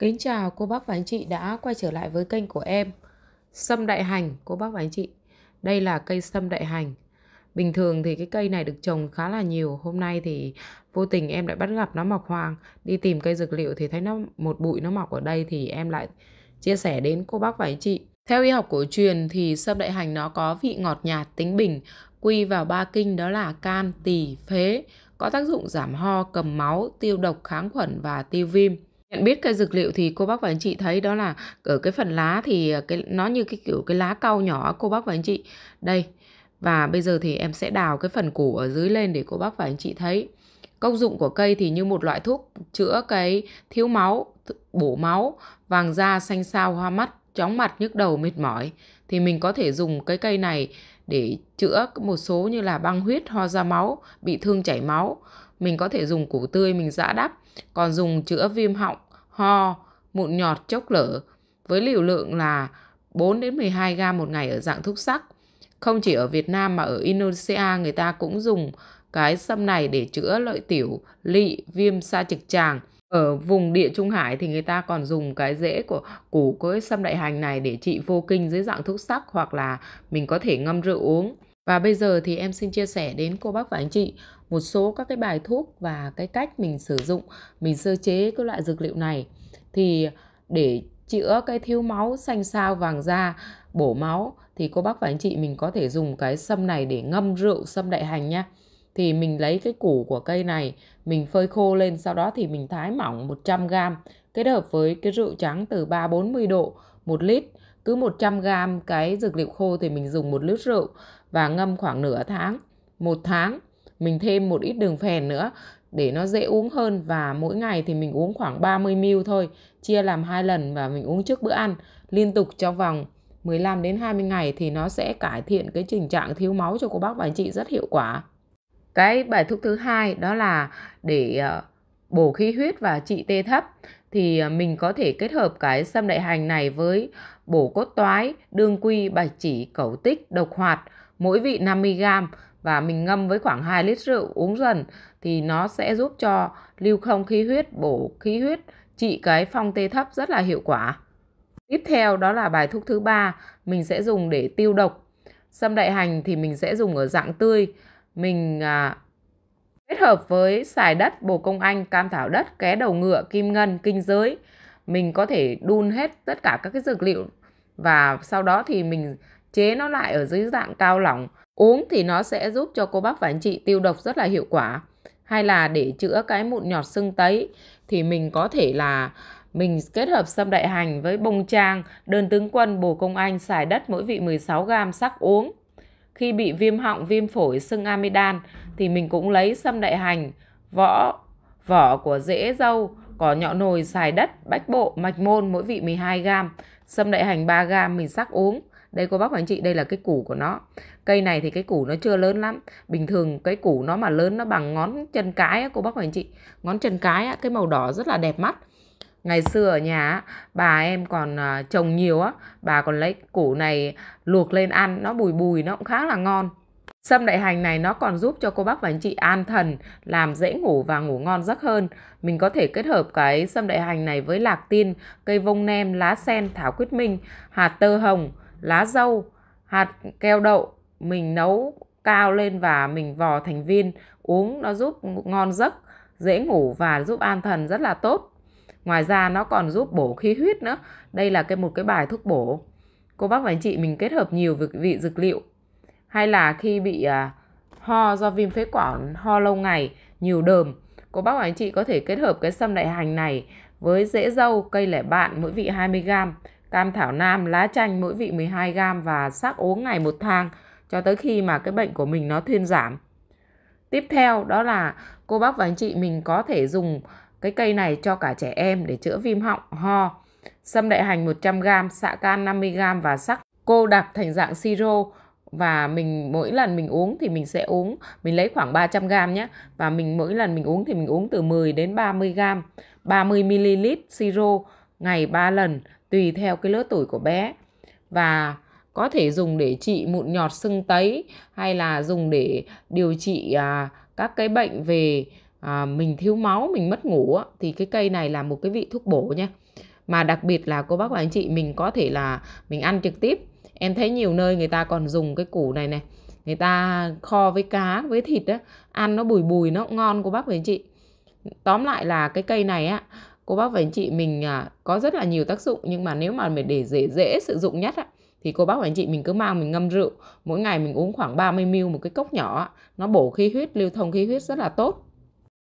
Kính chào cô bác và anh chị đã quay trở lại với kênh của em Sâm đại hành cô bác và anh chị Đây là cây sâm đại hành Bình thường thì cái cây này được trồng khá là nhiều Hôm nay thì vô tình em lại bắt gặp nó mọc hoang Đi tìm cây dược liệu thì thấy nó một bụi nó mọc ở đây Thì em lại chia sẻ đến cô bác và anh chị Theo y học cổ truyền thì sâm đại hành nó có vị ngọt nhạt tính bình Quy vào ba kinh đó là can, tỳ, phế Có tác dụng giảm ho, cầm máu, tiêu độc, kháng khuẩn và tiêu viêm nhận biết cây dược liệu thì cô bác và anh chị thấy đó là ở cái phần lá thì à, cái nó như cái kiểu cái lá cau nhỏ cô bác và anh chị đây và bây giờ thì em sẽ đào cái phần củ ở dưới lên để cô bác và anh chị thấy công dụng của cây thì như một loại thuốc chữa cái thiếu máu bổ máu vàng da xanh xao hoa mắt chóng mặt nhức đầu mệt mỏi thì mình có thể dùng cái cây này để chữa một số như là băng huyết ho ra máu bị thương chảy máu mình có thể dùng củ tươi mình giã đắp còn dùng chữa viêm họng ho, mụn nhọt chốc lở với liều lượng là 4 đến 12 gam một ngày ở dạng thuốc sắc. Không chỉ ở Việt Nam mà ở Indonesia người ta cũng dùng cái sâm này để chữa lợi tiểu, lị, viêm sa trực tràng. Ở vùng địa Trung Hải thì người ta còn dùng cái rễ của củ cái sâm đại hành này để trị vô kinh dưới dạng thuốc sắc hoặc là mình có thể ngâm rượu uống. Và bây giờ thì em xin chia sẻ đến cô bác và anh chị một số các cái bài thuốc và cái cách mình sử dụng, mình sơ chế cái loại dược liệu này thì để chữa cái thiếu máu xanh xao vàng da bổ máu thì cô bác và anh chị mình có thể dùng cái sâm này để ngâm rượu sâm đại hành nhá thì mình lấy cái củ của cây này mình phơi khô lên sau đó thì mình thái mỏng 100 g kết hợp với cái rượu trắng từ 3 40 độ 1 lít cứ 100 g cái dược liệu khô thì mình dùng một lít rượu và ngâm khoảng nửa tháng một tháng mình thêm một ít đường phèn nữa để nó dễ uống hơn và mỗi ngày thì mình uống khoảng 30 ml thôi, chia làm hai lần và mình uống trước bữa ăn liên tục trong vòng 15 đến 20 ngày thì nó sẽ cải thiện cái tình trạng thiếu máu cho cô bác và anh chị rất hiệu quả. Cái bài thuốc thứ hai đó là để ờ, bổ khí huyết và trị tê thấp thì ờ, mình có thể kết hợp cái sâm đại hành này với bổ cốt toái, đương quy, bạch chỉ, cẩu tích, độc hoạt mỗi vị 50g và mình ngâm với khoảng 2 lít rượu uống dần thì nó sẽ giúp cho lưu không khí huyết, bổ khí huyết, trị cái phong tê thấp rất là hiệu quả. Tiếp theo đó là bài thuốc thứ ba mình sẽ dùng để tiêu độc. Sâm đại hành thì mình sẽ dùng ở dạng tươi. Mình à, kết hợp với xài đất, bồ công anh, cam thảo đất, ké đầu ngựa, kim ngân, kinh giới. Mình có thể đun hết tất cả các cái dược liệu và sau đó thì mình chế nó lại ở dưới dạng cao lỏng, uống thì nó sẽ giúp cho cô bác và anh chị tiêu độc rất là hiệu quả. Hay là để chữa cái mụn nhọt sưng tấy thì mình có thể là mình kết hợp sâm đại hành với bông trang, đơn tướng quân, bồ công anh, xài đất mỗi vị 16g sắc uống. Khi bị viêm họng, viêm phổi, sưng amidan thì mình cũng lấy sâm đại hành, vỏ vỏ của rễ dâu, cỏ nhọ nồi, xài đất, bách bộ, mạch môn mỗi vị 12g, sâm đại hành 3g mình sắc uống đây cô bác và anh chị đây là cái củ của nó cây này thì cái củ nó chưa lớn lắm bình thường cái củ nó mà lớn nó bằng ngón chân cái cô bác và anh chị ngón chân cái cái màu đỏ rất là đẹp mắt ngày xưa ở nhà bà em còn à, trồng nhiều á bà còn lấy củ này luộc lên ăn nó bùi bùi nó cũng khá là ngon Sâm đại hành này nó còn giúp cho cô bác và anh chị an thần, làm dễ ngủ và ngủ ngon giấc hơn. Mình có thể kết hợp cái sâm đại hành này với lạc tiên, cây vông nem, lá sen, thảo quyết minh, hạt tơ hồng, lá dâu, hạt keo đậu mình nấu cao lên và mình vò thành viên uống nó giúp ngon giấc, dễ ngủ và giúp an thần rất là tốt. Ngoài ra nó còn giúp bổ khí huyết nữa. Đây là cái một cái bài thuốc bổ. Cô bác và anh chị mình kết hợp nhiều vị dược liệu. Hay là khi bị à, ho do viêm phế quản, ho lâu ngày, nhiều đờm, cô bác và anh chị có thể kết hợp cái sâm đại hành này với rễ dâu, cây lẻ bạn mỗi vị 20g Cam thảo nam, lá chanh mỗi vị 12 gram và sắc uống ngày một thang cho tới khi mà cái bệnh của mình nó thuyên giảm. Tiếp theo đó là cô bác và anh chị mình có thể dùng cái cây này cho cả trẻ em để chữa viêm họng, ho. Sâm đại hành 100 gram xạ can 50 gram và sắc cô đặc thành dạng siro và mình mỗi lần mình uống thì mình sẽ uống mình lấy khoảng 300 gram nhé và mình mỗi lần mình uống thì mình uống từ 10 đến 30 g 30 ml siro ngày 3 lần tùy theo cái lứa tuổi của bé và có thể dùng để trị mụn nhọt sưng tấy hay là dùng để điều trị à, các cái bệnh về à, mình thiếu máu mình mất ngủ thì cái cây này là một cái vị thuốc bổ nha mà đặc biệt là cô bác và anh chị mình có thể là mình ăn trực tiếp em thấy nhiều nơi người ta còn dùng cái củ này này người ta kho với cá với thịt á ăn nó bùi bùi nó ngon cô bác và anh chị tóm lại là cái cây này á cô bác và anh chị mình à, có rất là nhiều tác dụng nhưng mà nếu mà mình để dễ dễ sử dụng nhất á, thì cô bác và anh chị mình cứ mang mình ngâm rượu mỗi ngày mình uống khoảng 30 ml một cái cốc nhỏ nó bổ khí huyết lưu thông khí huyết rất là tốt